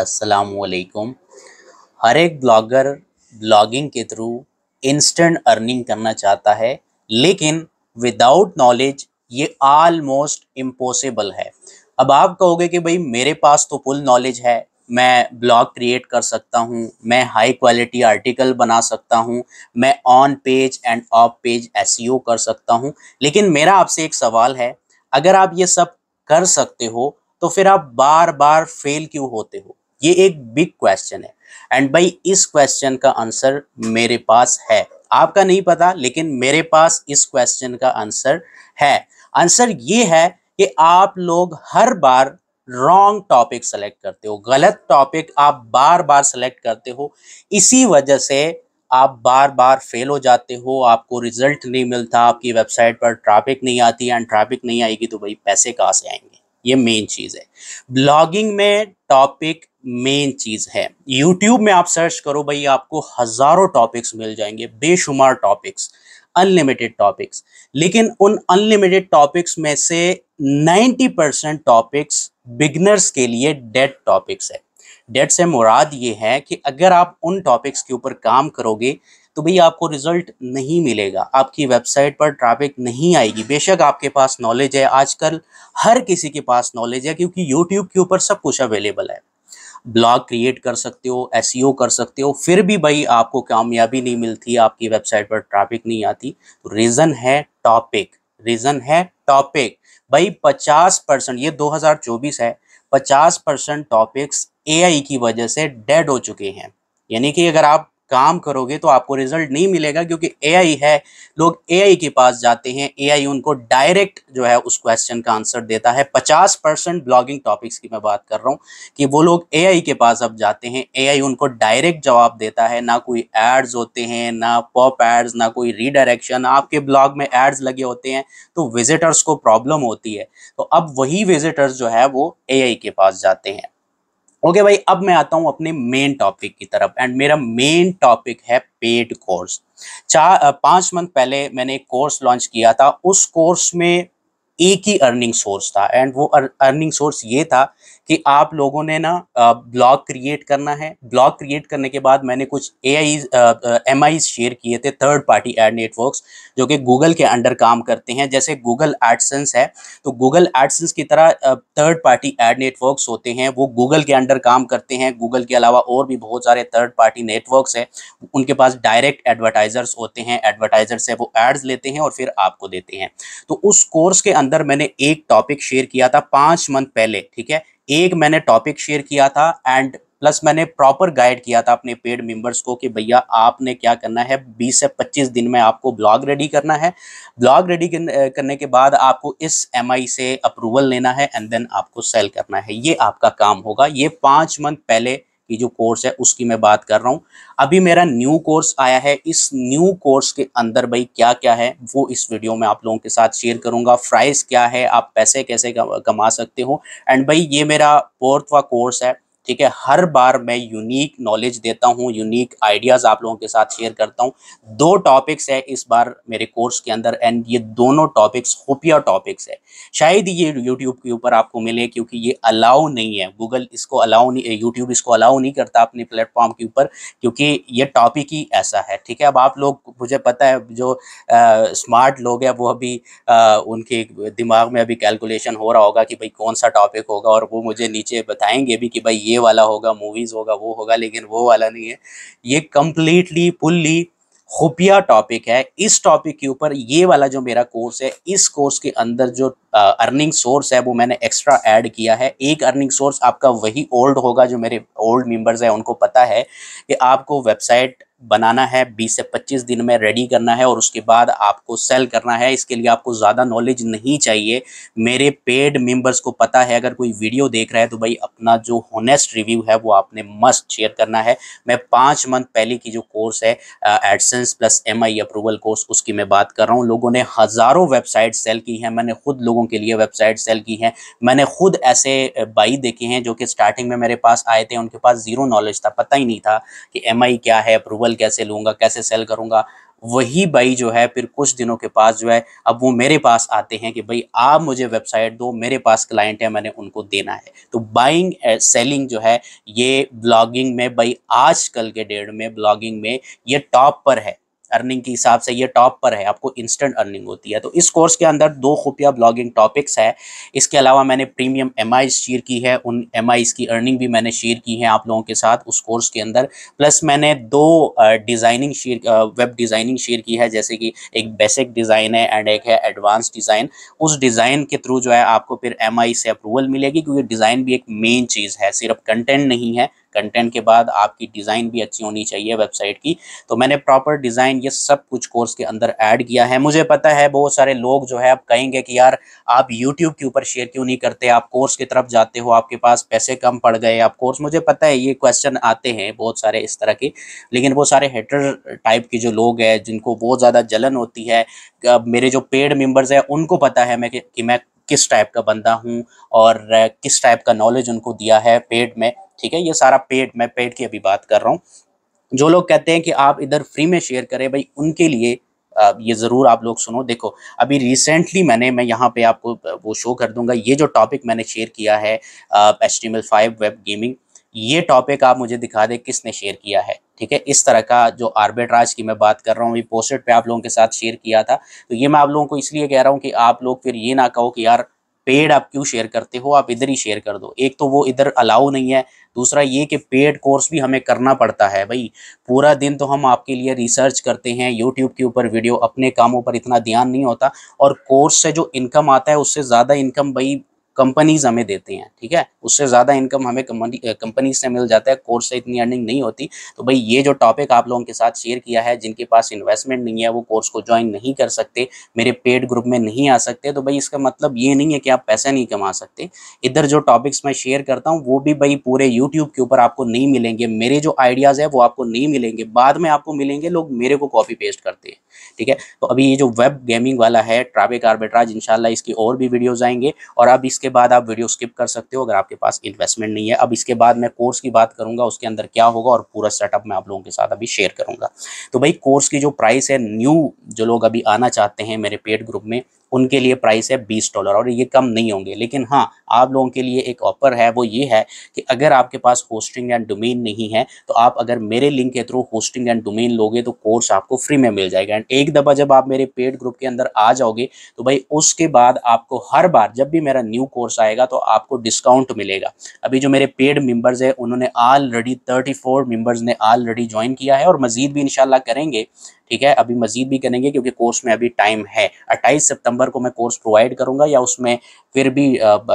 असलकुम हर एक ब्लॉगर ब्लॉगिंग के थ्रू इंस्टेंट अर्निंग करना चाहता है लेकिन विदाउट नॉलेज ये आलमोस्ट इम्पॉसिबल है अब आप कहोगे कि भाई मेरे पास तो फुल नॉलेज है मैं ब्लॉग क्रिएट कर सकता हूँ मैं हाई क्वालिटी आर्टिकल बना सकता हूँ मैं on page and off page एस कर सकता हूँ लेकिन मेरा आपसे एक सवाल है अगर आप ये सब कर सकते हो तो फिर आप बार बार फेल क्यों होते हो ये एक बिग क्वेश्चन है एंड भाई इस क्वेश्चन का आंसर मेरे पास है आपका नहीं पता लेकिन मेरे पास इस क्वेश्चन का आंसर है आंसर ये है कि आप लोग हर बार रॉन्ग टॉपिक सेलेक्ट करते हो गलत टॉपिक आप बार बार सेलेक्ट करते हो इसी वजह से आप बार बार फेल हो जाते हो आपको रिजल्ट नहीं मिलता आपकी वेबसाइट पर ट्रैफिक नहीं आती एंड ट्रैफिक नहीं आएगी तो भाई पैसे कहाँ से आएंगे ये मेन चीज़ है ब्लॉगिंग में टॉपिक मेन चीज़ है यूट्यूब में आप सर्च करो भाई आपको हज़ारों टॉपिक्स मिल जाएंगे बेशुमार टॉपिक्स अनलिमिटेड टॉपिक्स लेकिन उन अनलिमिटेड टॉपिक्स में से 90 परसेंट टॉपिक्स बिगनर्स के लिए डेड टॉपिक्स है डेड से मुराद ये है कि अगर आप उन टॉपिक्स के ऊपर काम करोगे तो भाई आपको रिजल्ट नहीं मिलेगा आपकी वेबसाइट पर ट्रैफिक नहीं आएगी बेशक आपके पास नॉलेज है आजकल हर किसी के पास नॉलेज है क्योंकि यूट्यूब के ऊपर सब कुछ अवेलेबल है ब्लॉग क्रिएट कर सकते हो एस e कर सकते हो फिर भी भाई आपको कामयाबी नहीं मिलती आपकी वेबसाइट पर ट्रैफिक नहीं आती तो रीज़न है टॉपिक रीज़न है टॉपिक भाई 50 परसेंट ये 2024 है 50 परसेंट टॉपिक्स ए की वजह से डेड हो चुके हैं यानी कि अगर आप काम करोगे तो आपको रिजल्ट नहीं मिलेगा क्योंकि एआई है लोग एआई के पास जाते हैं एआई उनको डायरेक्ट जो है उस क्वेश्चन का आंसर देता है पचास परसेंट ब्लॉगिंग टॉपिक्स की मैं बात कर रहा हूँ कि वो लोग एआई के पास अब जाते हैं एआई उनको डायरेक्ट जवाब देता है ना कोई एड्स होते हैं ना पॉप एड्स ना कोई रीडायरेक्शन आपके ब्लॉग में एड्स लगे होते हैं तो विजिटर्स को प्रॉब्लम होती है तो अब वही विजिटर्स जो है वो ए के पास जाते हैं ओके okay भाई अब मैं आता हूँ अपने मेन टॉपिक की तरफ एंड मेरा मेन टॉपिक है पेड कोर्स चार पाँच मंथ पहले मैंने एक कोर्स लॉन्च किया था उस कोर्स में एक ही अर्निंग सोर्स था एंड वो अर्निंग सोर्स ये था कि आप लोगों ने ना ब्लॉग क्रिएट करना है ब्लॉग क्रिएट करने के बाद मैंने कुछ ए आई एम आई शेयर किए थे थर्ड पार्टी एड नेटवर्क्स जो कि गूगल के अंडर काम करते हैं जैसे गूगल एडसेंस है तो गूगल एडसेंस की तरह थर्ड पार्टी एड नेटवर्क्स होते हैं वो गूगल के अंडर काम करते हैं गूगल के अलावा और भी बहुत सारे थर्ड पार्टी नेटवर्क्स हैं उनके पास डायरेक्ट एडवर्टाइजर्स होते हैं एडवर्टाइजर से वो एड्स लेते हैं और फिर आपको देते हैं तो उस कोर्स के अंदर मैंने एक टॉपिक शेयर किया था पाँच मंथ पहले ठीक है एक मैंने टॉपिक शेयर किया था एंड प्लस मैंने प्रॉपर गाइड किया था अपने पेड मेंबर्स को कि भैया आपने क्या करना है 20 से 25 दिन में आपको ब्लॉग रेडी करना है ब्लॉग रेडी करने के बाद आपको इस एम से अप्रूवल लेना है एंड देन आपको सेल करना है ये आपका काम होगा ये पाँच मंथ पहले की जो कोर्स है उसकी मैं बात कर रहा हूँ अभी मेरा न्यू कोर्स आया है इस न्यू कोर्स के अंदर भाई क्या क्या है वो इस वीडियो में आप लोगों के साथ शेयर करूँगा प्राइस क्या है आप पैसे कैसे कमा सकते हो एंड भाई ये मेरा फोर्थवा कोर्स है ठीक है हर बार मैं यूनिक नॉलेज देता हूँ यूनिक आइडियाज़ आप लोगों के साथ शेयर करता हूँ दो टॉपिक्स है इस बार मेरे कोर्स के अंदर एंड ये दोनों टॉपिक्स खुफिया टॉपिक्स है शायद ये यूट्यूब के ऊपर आपको मिले क्योंकि ये अलाउ नहीं है गूगल इसको अलाउ नहीं यूट्यूब इसको अलाउ नहीं करता अपने प्लेटफॉर्म के ऊपर क्योंकि ये टॉपिक ही ऐसा है ठीक है अब आप लोग मुझे पता है जो स्मार्ट लोग हैं वो अभी आ, उनके दिमाग में अभी कैलकुलेशन हो रहा होगा कि भाई कौन सा टॉपिक होगा और वो मुझे नीचे बताएंगे भी कि भाई ये वाला होगा मूवीज़ होगा वो होगा लेकिन वो वाला नहीं है ये कम्प्लीटली फुल्ली खुफिया टॉपिक है इस टॉपिक के ऊपर ये वाला जो मेरा कोर्स है इस कोर्स के अंदर जो अर्निंग सोर्स है वो मैंने एक्स्ट्रा ऐड किया है एक अर्निंग सोर्स आपका वही ओल्ड होगा जो मेरे ओल्ड मेंबर्स हैं उनको पता है कि आपको वेबसाइट बनाना है 20 से 25 दिन में रेडी करना है और उसके बाद आपको सेल करना है इसके लिए आपको ज़्यादा नॉलेज नहीं चाहिए मेरे पेड मेंबर्स को पता है अगर कोई वीडियो देख रहा है तो भाई अपना जो होनेस्ट रिव्यू है वो आपने मस्ट शेयर करना है मैं पाँच मंथ पहले की जो कोर्स है एडसेंस प्लस एम अप्रूवल कोर्स उसकी मैं बात कर रहा हूँ लोगों ने हज़ारों वेबसाइट सेल की हैं मैंने खुद लोगों के लिए वेबसाइट सेल की हैं मैंने खुद ऐसे बाई देखे हैं जो कि स्टार्टिंग में मेरे पास आए थे उनके पास ज़ीरो नॉलेज था पता ही नहीं था कि एम क्या है अप्रूवल अमल कैसे लूंगा कैसे सेल करूंगा वही भाई जो है फिर कुछ दिनों के पास जो है अब वो मेरे पास आते हैं कि भाई आप मुझे वेबसाइट दो मेरे पास क्लाइंट है मैंने उनको देना है तो बाइंग सेलिंग eh, जो है ये ब्लॉगिंग में भाई आजकल के डेढ़ में ब्लॉगिंग में ये टॉप पर है अर्निंग के हिसाब से ये टॉप पर है आपको इंस्टेंट अर्निंग होती है तो इस कोर्स के अंदर दो खुफिया ब्लॉगिंग टॉपिक्स है इसके अलावा मैंने प्रीमियम एम शेयर की है उन एम की अर्निंग भी मैंने शेयर की है आप लोगों के साथ उस कोर्स के अंदर प्लस मैंने दो designing share web designing share की है जैसे कि एक बेसिक डिज़ाइन है एंड एक है एडवांस डिज़ाइन उस डिज़ाइन के थ्रू जो है आपको फिर एम से अप्रूवल मिलेगी क्योंकि डिज़ाइन भी एक मेन चीज़ है सिर्फ कंटेंट नहीं है कंटेंट के बाद आपकी डिज़ाइन भी अच्छी होनी चाहिए वेबसाइट की तो मैंने प्रॉपर डिज़ाइन ये सब कुछ कोर्स के अंदर ऐड किया है मुझे पता है बहुत सारे लोग जो है आप कहेंगे कि यार आप यूट्यूब के ऊपर शेयर क्यों नहीं करते आप कोर्स की तरफ जाते हो आपके पास पैसे कम पड़ गए आप कोर्स मुझे पता है ये क्वेश्चन आते हैं बहुत सारे इस तरह के लेकिन वो सारे हेटर टाइप के जो लोग हैं जिनको बहुत ज़्यादा जलन होती है मेरे जो पेड मेम्बर्स हैं उनको पता है मैं कि मैं किस टाइप का बंदा हूँ और किस टाइप का नॉलेज उनको दिया है पेड में ठीक है ये सारा पेड मैं पेड की अभी बात कर रहा हूँ जो लोग कहते हैं कि आप इधर फ्री में शेयर करें भाई उनके लिए ये ज़रूर आप लोग सुनो देखो अभी रिसेंटली मैंने मैं यहाँ पे आपको वो शो कर दूंगा ये जो टॉपिक मैंने शेयर किया है H T five web gaming ये टॉपिक आप मुझे दिखा दें किसने शेयर किया है ठीक है इस तरह का जो आर्बिट्राज की मैं बात कर रहा हूँ ये पोस्टेड पे आप लोगों के साथ शेयर किया था तो ये मैं आप लोगों को इसलिए कह रहा हूँ कि आप लोग फिर ये ना कहो कि यार पेड आप क्यों शेयर करते हो आप इधर ही शेयर कर दो एक तो वो इधर अलाउ नहीं है दूसरा ये कि पेड कोर्स भी हमें करना पड़ता है भाई पूरा दिन तो हम आपके लिए रिसर्च करते हैं यूट्यूब के ऊपर वीडियो अपने कामों पर इतना ध्यान नहीं होता और कोर्स से जो इनकम आता है उससे ज़्यादा इनकम भाई कंपनीज हमें देते हैं ठीक है उससे ज़्यादा इनकम हमें कंपनी से मिल जाता है कोर्स से इतनी अर्निंग नहीं होती तो भाई ये जो टॉपिक आप लोगों के साथ शेयर किया है जिनके पास इन्वेस्टमेंट नहीं है वो कोर्स को ज्वाइन नहीं कर सकते मेरे पेड ग्रुप में नहीं आ सकते तो भाई इसका मतलब ये नहीं है कि आप पैसा नहीं कमा सकते इधर जो टॉपिक्स मैं शेयर करता हूँ वो भी भाई पूरे यूट्यूब के ऊपर आपको नहीं मिलेंगे मेरे जो आइडियाज़ है वो आपको नहीं मिलेंगे बाद में आपको मिलेंगे लोग मेरे को कॉपी पेस्ट करते हैं ठीक है तो अभी ये जो वेब गेमिंग वाला है ट्रावेक आर्बिट्राज इनशाला इसकी और भी वीडियोज़ आएंगे और अब इसके बाद आप वीडियो स्किप कर सकते हो अगर आपके पास इन्वेस्टमेंट नहीं है अब इसके बाद मैं कोर्स की बात करूंगा उसके अंदर क्या होगा और पूरा सेटअप मैं आप लोगों के साथ अभी शेयर करूंगा तो भाई कोर्स की जो प्राइस है न्यू जो लोग अभी आना चाहते हैं मेरे पेड ग्रुप में उनके लिए प्राइस है बीस डॉलर और ये कम नहीं होंगे लेकिन हाँ आप लोगों के लिए एक ऑफर है वो ये है कि अगर आपके पास होस्टिंग एंड डोमेन नहीं है तो आप अगर मेरे लिंक के थ्रू होस्टिंग एंड डोमेन लोगे तो कोर्स आपको फ्री में मिल जाएगा एंड एक दफ़ा जब आप मेरे पेड ग्रुप के अंदर आ जाओगे तो भाई उसके बाद आपको हर बार जब भी मेरा न्यू कोर्स आएगा तो आपको डिस्काउंट मिलेगा अभी जो मेरे पेड मेम्बर्स है उन्होंने ऑलरेडी थर्टी फोर मेम्बर्स ने ऑलरेडी ज्वाइन किया है और मजीद भी इनशाला करेंगे ठीक है अभी मजीद भी करेंगे क्योंकि कोर्स में अभी टाइम है अट्ठाईस सितंबर को मैं कोर्स प्रोवाइड करूंगा या उसमें फिर भी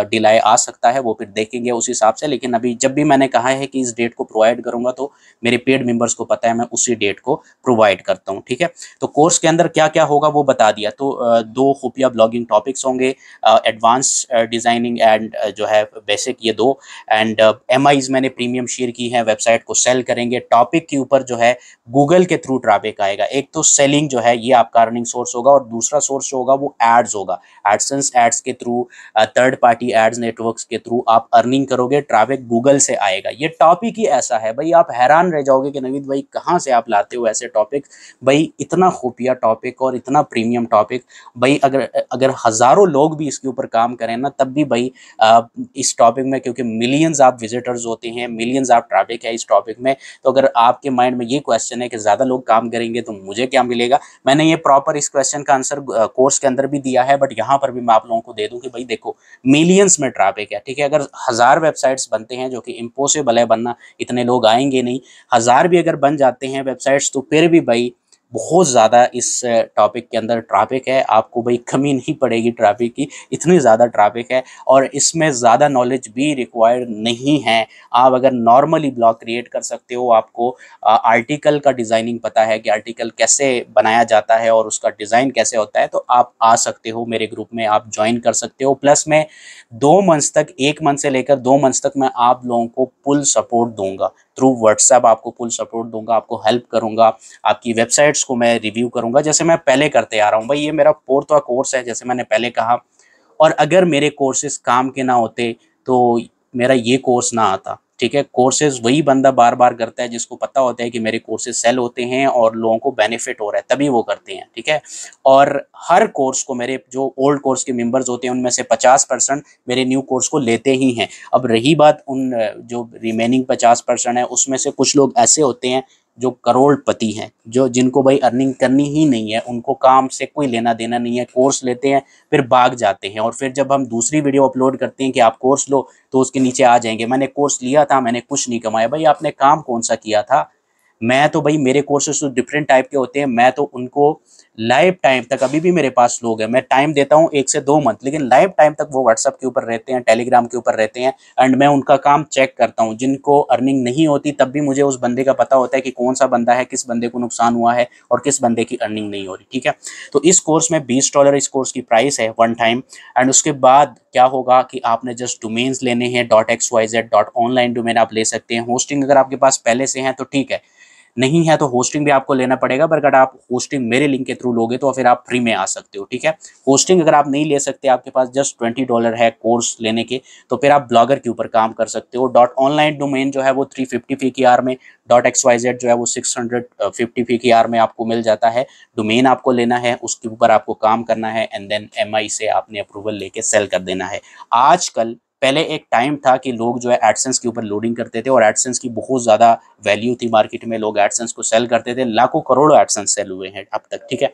डिले मिलाए आ सकता है वो फिर देखेंगे उस हिसाब से लेकिन अभी जब भी मैंने कहा है कि इस डेट को प्रोवाइड करूंगा तो मेरे पेड मेंबर्स को पता है मैं उसी डेट को प्रोवाइड करता हूँ ठीक है तो कोर्स के अंदर क्या क्या होगा वो बता दिया तो दो खुफिया ब्लॉगिंग टॉपिक्स होंगे एडवांस डिज़ाइनिंग एंड जो है बेसिक ये दो एंड एम मैंने प्रीमियम शेयर की है वेबसाइट को सेल करेंगे टॉपिक के ऊपर जो है गूगल के थ्रू ट्रैफिक आएगा एक तो सेलिंग जो है ये आपका अर्निंग सोर्स होगा और दूसरा सोर्स होगा वो एड्स होगा एडसेंस एड्स के through third party ads ads networks के थ्रू आप अर्निंग करोगे ट्रैफिक गूगल से आएगा ये टॉपिक ही ऐसा है भाई आप हैरान रह जाओगे कि नवीद भाई कहाँ से आप लाते हो ऐसे टॉपिक भाई इतना खुफिया टॉपिक और इतना प्रीमियम टॉपिक भाई अगर अगर हज़ारों लोग भी इसके ऊपर काम करें ना तब भी भाई इस टॉपिक में क्योंकि मिलियंस आप विजिटर्स होते हैं मिलियंस आप ट्रैफिक है इस टॉपिक में तो अगर आपके माइंड में ये क्वेश्चन है कि ज़्यादा लोग काम करेंगे तो मुझे क्या मिलेगा मैंने ये प्रॉपर इस क्वेश्चन का आंसर कोर्स के अंदर भी दिया है बट यहाँ पर भी मैं आप लोगों को दे दूँ कि भाई देखो मिलियंस में इसमें ट्रैफिक है ठीक है अगर हज़ार वेबसाइट्स बनते हैं जो कि इम्पोसिबल है बनना इतने लोग आएंगे नहीं हज़ार भी अगर बन जाते हैं वेबसाइट्स तो फिर भी भाई बहुत ज़्यादा इस टॉपिक के अंदर ट्रैफिक है आपको भाई कमी नहीं पड़ेगी ट्रैफिक की इतनी ज़्यादा ट्रैफिक है और इसमें ज़्यादा नॉलेज भी रिक्वायर्ड नहीं है आप अगर नॉर्मली ब्लॉग क्रिएट कर सकते हो आपको आर्टिकल का डिज़ाइनिंग पता है कि आर्टिकल कैसे बनाया जाता है और उसका डिज़ाइन कैसे होता है तो आप आ सकते हो मेरे ग्रुप में आप ज्वाइन कर सकते हो प्लस मैं दो मंथ्स तक एक मंथ से लेकर दो मंथ्स तक मैं आप लोगों को फुल सपोर्ट दूंगा थ्रू व्हाट्सएप आपको फुल सपोर्ट दूंगा आपको हेल्प करूंगा आपकी वेबसाइट्स को मैं रिव्यू करूंगा जैसे मैं पहले करते आ रहा हूँ भाई ये मेरा फोर्थवा कोर्स है जैसे मैंने पहले कहा और अगर मेरे कोर्सेज काम के ना होते तो मेरा ये कोर्स ना आता ठीक है कोर्सेज वही बंदा बार बार करता है जिसको पता होता है कि मेरे कोर्सेज सेल होते हैं और लोगों को बेनिफिट हो रहा है तभी वो करते हैं ठीक है और हर कोर्स को मेरे जो ओल्ड कोर्स के मेंबर्स होते हैं उनमें से 50 परसेंट मेरे न्यू कोर्स को लेते ही हैं अब रही बात उन जो रिमेनिंग 50 परसेंट है उसमें से कुछ लोग ऐसे होते हैं जो करोड़पति हैं जो जिनको भाई अर्निंग करनी ही नहीं है उनको काम से कोई लेना देना नहीं है कोर्स लेते हैं फिर भाग जाते हैं और फिर जब हम दूसरी वीडियो अपलोड करते हैं कि आप कोर्स लो तो उसके नीचे आ जाएंगे मैंने कोर्स लिया था मैंने कुछ नहीं कमाया भाई आपने काम कौन सा किया था मैं तो भाई मेरे कोर्सेज तो डिफरेंट टाइप के होते हैं मैं तो उनको लाइफ टाइम तक अभी भी मेरे पास लोग हैं मैं टाइम देता हूँ एक से दो मंथ लेकिन लाइफ टाइम तक वो व्हाट्सअप के ऊपर रहते हैं टेलीग्राम के ऊपर रहते हैं एंड मैं उनका काम चेक करता हूँ जिनको अर्निंग नहीं होती तब भी मुझे उस बंदे का पता होता है कि कौन सा बंदा है किस बंदे को नुकसान हुआ है और किस बंदे की अर्निंग नहीं हो रही ठीक है तो इस कोर्स में बीस डॉलर इस कोर्स की प्राइस है वन टाइम एंड उसके बाद क्या होगा कि आपने जस्ट डोमेन्स लेने हैं dot X Y Z dot online domain आप ले सकते हैं होस्टिंग अगर आपके पास पहले से हैं तो ठीक है नहीं है तो होस्टिंग भी आपको लेना पड़ेगा पर अगर आप होस्टिंग मेरे लिंक के थ्रू लोगे तो फिर आप फ्री में आ सकते हो ठीक है होस्टिंग अगर आप नहीं ले सकते आपके पास जस्ट ट्वेंटी डॉलर है कोर्स लेने के तो फिर आप ब्लॉगर के ऊपर काम कर सकते हो डॉट ऑनलाइन डोमेन जो है वो थ्री फिफ्टी फी की आर में डॉट एक्स वाई जेड जो है वो सिक्स हंड्रेड फिफ्टी फी की आर में आपको मिल जाता है डोमेन आपको लेना है उसके ऊपर आपको काम करना है एंड देन एम आई से आपने अप्रूवल लेके सेल कर देना है आजकल पहले एक टाइम था कि लोग जो है एडसेंस के ऊपर लोडिंग करते थे और एडसेंस की बहुत ज़्यादा वैल्यू थी मार्केट में लोग एडसेंस को सेल करते थे लाखों करोड़ों एडसेंस सेल हुए हैं अब तक ठीक है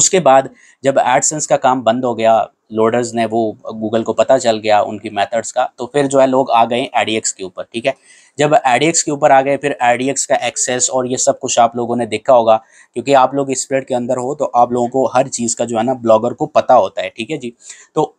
उसके बाद जब एडसेंस का काम बंद हो गया लोडर्स ने वो गूगल को पता चल गया उनकी मेथड्स का तो फिर जो है लोग आ गए एडीएक्स के ऊपर ठीक है जब एडीएक्स के ऊपर आ गए फिर एडीएक्स का एक्सेस और ये सब कुछ आप लोगों ने देखा होगा क्योंकि आप लोग स्प्रेड के अंदर हो तो आप लोगों को हर चीज़ का जो है ना ब्लॉगर को पता होता है ठीक है जी तो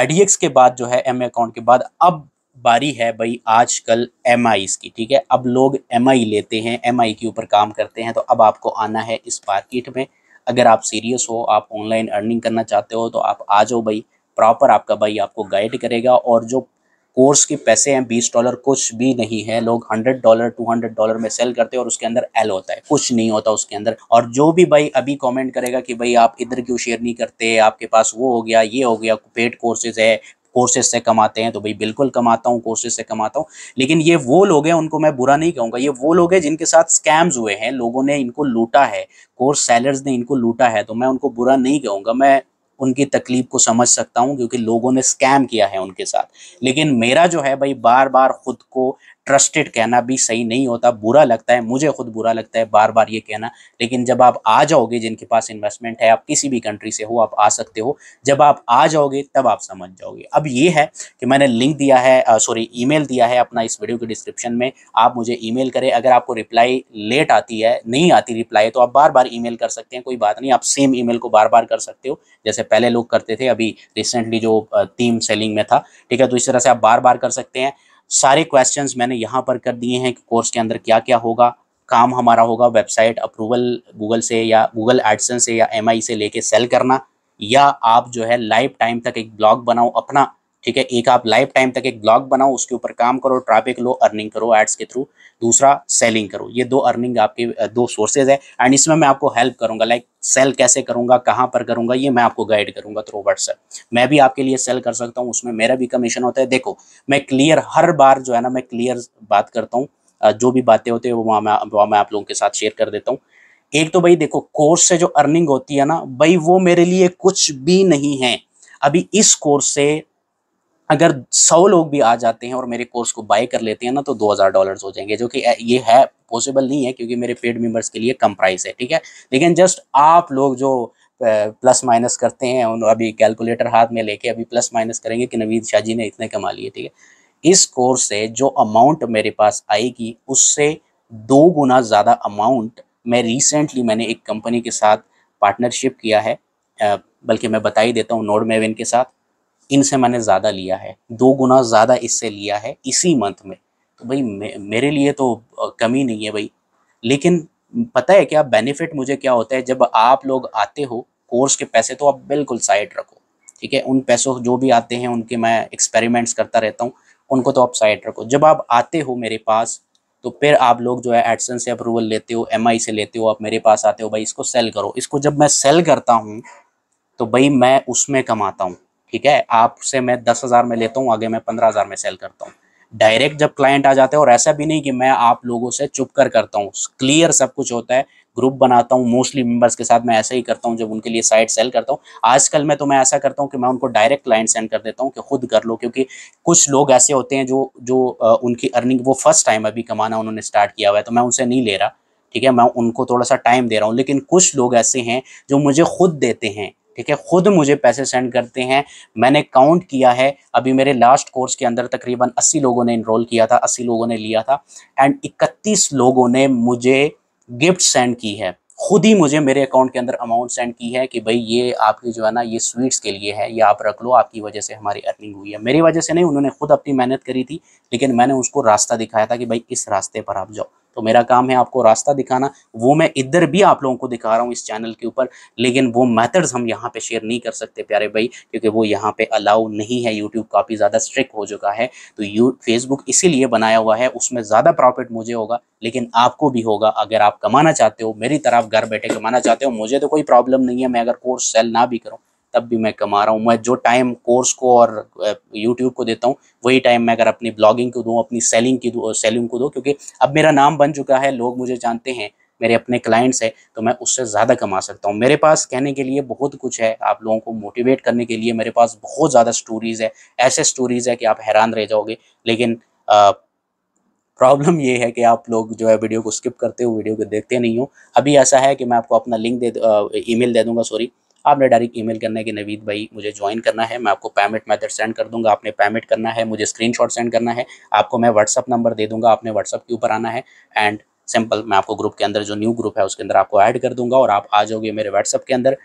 एडीएक्स के बाद जो है एम अकाउंट के बाद अब बारी है भाई आजकल एम की ठीक है अब लोग एम लेते हैं एम के ऊपर काम करते हैं तो अब आपको आना है इस मार्केट में अगर आप सीरियस हो आप ऑनलाइन अर्निंग करना चाहते हो तो आप आ जाओ भाई प्रॉपर आपका भाई आपको गाइड करेगा और जो कोर्स के पैसे हैं बीस डॉलर कुछ भी नहीं है लोग hundred dollar two hundred dollar में सेल करते हैं और उसके अंदर एल होता है कुछ नहीं होता उसके अंदर और जो भी भाई अभी कॉमेंट करेगा कि भाई आप इधर क्यों शेयर नहीं करते आपके पास वो हो गया ये हो गया पेड कोर्सेज है कोर्सेज से कमाते हैं तो भाई बिल्कुल कमाता हूँ कोर्सेज से कमाता हूँ लेकिन ये वो लोग हैं उनको मैं बुरा नहीं कहूँगा ये वो लोग हैं जिनके साथ स्कैम्स हुए हैं लोगों ने इनको लूटा है कोर्स सेलर्स ने इनको लूटा है तो मैं उनको बुरा नहीं कहूँगा मैं उनकी तकलीफ को समझ सकता हूँ क्योंकि लोगों ने स्कैम किया है उनके साथ लेकिन मेरा जो है भाई बार बार खुद को ट्रस्टेड कहना भी सही नहीं होता बुरा लगता है मुझे खुद बुरा लगता है बार बार ये कहना लेकिन जब आप आ जाओगे जिनके पास इन्वेस्टमेंट है आप किसी भी कंट्री से हो आप आ सकते हो जब आप आ जाओगे तब आप समझ जाओगे अब ये है कि मैंने लिंक दिया है सॉरी ईमेल दिया है अपना इस वीडियो के डिस्क्रिप्शन में आप मुझे ई करें अगर आपको रिप्लाई लेट आती है नहीं आती रिप्लाई तो आप बार बार ई कर सकते हैं कोई बात नहीं आप सेम ई को बार बार कर सकते हो जैसे पहले लोग करते थे अभी रिसेंटली जो टीम सेलिंग में था ठीक है तो इस तरह से आप बार बार कर सकते हैं सारे क्वेश्चंस मैंने यहाँ पर कर दिए हैं कि कोर्स के अंदर क्या क्या होगा काम हमारा होगा वेबसाइट अप्रूवल गूगल से या गूगल एडसन से या एम से लेके सेल करना या आप जो है लाइफ टाइम तक एक ब्लॉग बनाओ अपना ठीक है एक आप लाइफ टाइम तक एक ब्लॉग बनाओ उसके ऊपर काम करो ट्रैफिक लो अर्निंग करो एड्स के थ्रू दूसरा सेलिंग करो ये दो अर्निंग आपके दो सोर्सेज है एंड इसमें मैं आपको हेल्प करूंगा लाइक सेल कैसे करूंगा कहाँ पर करूंगा ये मैं आपको गाइड करूंगा थ्रू व्हाट्सएप मैं भी आपके लिए सेल कर सकता हूँ उसमें मेरा भी कमीशन होता है देखो मैं क्लियर हर बार जो है ना मैं क्लियर बात करता हूँ जो भी बातें होती है वो वहाँ मैं वहाँ मैं आप लोगों के साथ शेयर कर देता हूँ एक तो भाई देखो कोर्स से जो अर्निंग होती है ना भाई वो मेरे लिए कुछ भी नहीं है अभी इस कोर्स से अगर सौ लोग भी आ जाते हैं और मेरे कोर्स को बाय कर लेते हैं ना तो दो हज़ार डॉलर्स हो जाएंगे जो कि ये है पॉसिबल नहीं है क्योंकि मेरे पेड मेंबर्स के लिए कम प्राइस है ठीक है लेकिन जस्ट आप लोग जो प्लस माइनस करते हैं उन अभी कैलकुलेटर हाथ में लेके अभी प्लस माइनस करेंगे कि नवीद शाह जी ने इतने कमा लिए ठीक है इस कोर्स से जो अमाउंट मेरे पास आएगी उससे दो गुना ज़्यादा अमाउंट मैं रिसेंटली मैंने एक कंपनी के साथ पार्टनरशिप किया है बल्कि मैं बता ही देता हूँ नोड मेविन के साथ इनसे मैंने ज़्यादा लिया है दो गुना ज़्यादा इससे लिया है इसी मंथ में तो भाई मे, मेरे लिए तो कमी नहीं है भाई लेकिन पता है क्या बेनिफिट मुझे क्या होता है जब आप लोग आते हो कोर्स के पैसे तो आप बिल्कुल साइड रखो ठीक है उन पैसों जो भी आते हैं उनके मैं एक्सपेरिमेंट्स करता रहता हूँ उनको तो आप साइड रखो जब आप आते हो मेरे पास तो फिर आप लोग जो है एडसन से अप्रूवल लेते हो एम से लेते हो आप मेरे पास आते हो भाई इसको सेल करो इसको जब मैं सेल करता हूँ तो भाई मैं उसमें कमाता हूँ ठीक है आपसे मैं दस हज़ार में लेता हूँ आगे मैं पंद्रह हज़ार में सेल करता हूँ डायरेक्ट जब क्लाइंट आ जाते हैं और ऐसा भी नहीं कि मैं आप लोगों से चुप कर करता हूँ क्लियर सब कुछ होता है ग्रुप बनाता हूँ मोस्टली मेंबर्स के साथ मैं ऐसा ही करता हूँ जब उनके लिए साइट सेल करता हूँ आजकल मैं तो मैं ऐसा करता हूँ कि मैं उनको डायरेक्ट क्लाइंट सेंड कर देता हूँ कि खुद कर लो क्योंकि कुछ लोग ऐसे होते हैं जो जो उनकी अर्निंग वो फर्स्ट टाइम अभी कमाना उन्होंने स्टार्ट किया हुआ है तो मैं उनसे नहीं ले रहा ठीक है मैं उनको थोड़ा सा टाइम दे रहा हूँ लेकिन कुछ लोग ऐसे हैं जो मुझे खुद देते हैं ठीक है खुद मुझे पैसे सेंड करते हैं मैंने काउंट किया है अभी मेरे लास्ट कोर्स के अंदर तकरीबन 80 लोगों ने इनरोल किया था 80 लोगों ने लिया था एंड 31 लोगों ने मुझे गिफ्ट सेंड की है खुद ही मुझे मेरे अकाउंट के अंदर अमाउंट सेंड की है कि भाई ये आपकी जो है ना ये स्वीट्स के लिए है ये आप रख लो आपकी वजह से हमारी अर्निंग हुई है मेरी वजह से नहीं उन्होंने खुद अपनी मेहनत करी थी लेकिन मैंने उसको रास्ता दिखाया था कि भाई इस रास्ते पर आप जाओ तो मेरा काम है आपको रास्ता दिखाना वो मैं इधर भी आप लोगों को दिखा रहा हूँ इस चैनल के ऊपर लेकिन वो मैथड्स हम यहाँ पे शेयर नहीं कर सकते प्यारे भाई क्योंकि वो यहाँ पे अलाउ नहीं है यूट्यूब काफ़ी ज़्यादा स्ट्रिक्ट हो चुका है तो यू फेसबुक इसीलिए बनाया हुआ है उसमें ज़्यादा प्रॉफिट मुझे होगा लेकिन आपको भी होगा अगर आप कमाना चाहते हो मेरी तरफ घर बैठे कमाना चाहते हो मुझे तो कोई प्रॉब्लम नहीं है मैं अगर कोर्स सेल ना भी करूँ तब भी मैं कमा रहा हूँ मैं जो टाइम कोर्स को और यूट्यूब को देता हूँ वही टाइम मैं अगर अपनी ब्लॉगिंग को दूँ अपनी सेलिंग की दूँ सेलिंग को दूँ क्योंकि अब मेरा नाम बन चुका है लोग मुझे जानते हैं मेरे अपने क्लाइंट्स हैं तो मैं उससे ज़्यादा कमा सकता हूँ मेरे पास कहने के लिए बहुत कुछ है आप लोगों को मोटिवेट करने के लिए मेरे पास बहुत ज़्यादा स्टोरीज़ है ऐसे स्टोरीज़ है कि आप हैरान रह जाओगे लेकिन प्रॉब्लम ये है कि आप लोग जो है वीडियो को स्किप करते हो वीडियो को देखते नहीं हो अभी ऐसा है कि मैं आपको अपना लिंक दे ईमेल दे दूंगा सॉरी आपने डायरेक्ट ईमेल करना है कि नवीद भाई मुझे ज्वाइन करना है मैं आपको पेमेंट मैथड सेंड कर दूंगा आपने पेमेंट करना है मुझे स्क्रीनशॉट सेंड करना है आपको मैं व्हाट्सअप नंबर दे दूंगा आपने व्हाट्सअप के ऊपर आना है एंड सिंपल मैं आपको ग्रुप के अंदर जो न्यू ग्रुप है उसके अंदर आपको ऐड कर दूंगा और आप आ जाओगे मेरे व्हाट्सअप के अंदर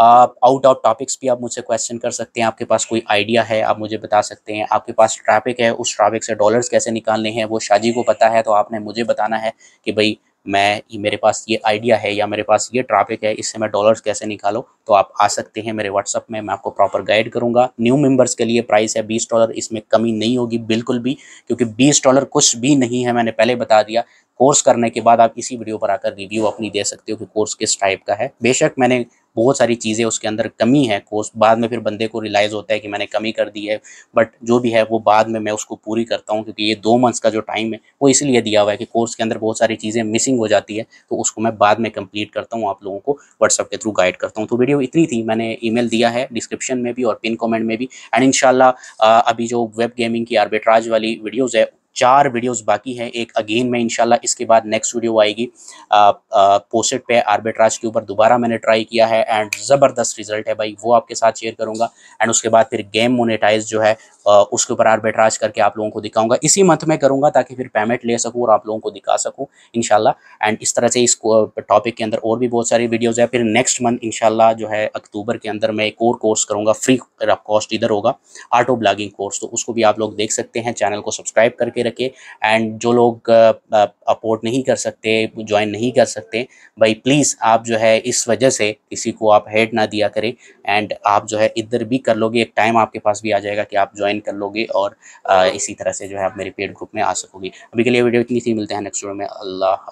आउट ऑफ टॉपिक्स भी आप मुझसे क्वेश्चन कर सकते हैं आपके पास कोई आइडिया है आप मुझे बता सकते हैं आपके पास ट्रैफिक है उस ट्रैफिक से डॉलर्स कैसे निकालने हैं वो शाजी को पता है तो आपने मुझे बताना है कि भाई मैं मेरे पास ये आइडिया है या मेरे पास ये ट्रैफिक है इससे मैं डॉलर्स कैसे निकालो तो आप आ सकते हैं मेरे व्हाट्सअप में मैं आपको प्रॉपर गाइड करूंगा न्यू मेंबर्स के लिए प्राइस है बीस डॉलर इसमें कमी नहीं होगी बिल्कुल भी क्योंकि बीस डॉलर कुछ भी नहीं है मैंने पहले बता दिया कोर्स करने के बाद आप इसी वीडियो पर आकर रिव्यू अपनी दे सकते हो कि कोर्स किस टाइप का है बेशक मैंने बहुत सारी चीज़ें उसके अंदर कमी है कोर्स बाद में फिर बंदे को रिलाइज़ होता है कि मैंने कमी कर दी है बट जो भी है वो बाद में मैं उसको पूरी करता हूँ क्योंकि ये दो मंथ्स का जो टाइम है वो इसलिए दिया हुआ है कि कोर्स के अंदर बहुत सारी चीज़ें मिसिंग हो जाती है तो उसको मैं बाद में कंप्लीट करता हूँ आप लोगों को व्हाट्सअप के थ्रू गाइड करता हूँ तो वीडियो इतनी थी मैंने ई दिया है डिस्क्रिप्शन में भी और पिन कॉमेंट में भी एंड इन अभी जो वेब गेमिंग की आर्बिट्राज वाली वीडियोज़ है चार वीडियोस बाकी हैं एक अगेन मैं इनशाला इसके बाद नेक्स्ट वीडियो आएगी पोस्टेड पे आर्बिट्राज के ऊपर दोबारा मैंने ट्राई किया है एंड ज़बरदस्त रिजल्ट है भाई वो आपके साथ शेयर करूंगा एंड उसके बाद फिर गेम मोनेटाइज जो है आ, उसके ऊपर आर्बिट्राज करके आप लोगों को दिखाऊंगा इसी मंथ में करूँगा ताकि फिर पेमेंट ले सकूँ और आप लोगों को दिखा सकूँ इन एंड इस तरह से इस टॉपिक के अंदर और भी बहुत सारी वीडियोज़ है फिर नेक्स्ट मंथ इन जो है अक्टूबर के अंदर मैं एक और कोर्स करूँगा फ्री कॉस्ट इधर होगा आटो ब्लॉगिंग कोर्स तो उसको भी आप लोग देख सकते हैं चैनल को सब्सक्राइब करके करके रखें एंड जो लोग अपोर्ट नहीं कर सकते ज्वाइन नहीं कर सकते भाई प्लीज़ आप जो है इस वजह से किसी को आप हेड ना दिया करें एंड आप जो है इधर भी कर लोगे एक टाइम आपके पास भी आ जाएगा कि आप ज्वाइन कर लोगे और इसी तरह से जो है आप मेरे पेड ग्रुप में आ सकोगे अभी के लिए वीडियो इतनी सी मिलते हैं नेक्स्ट वीडियो में अल्लाह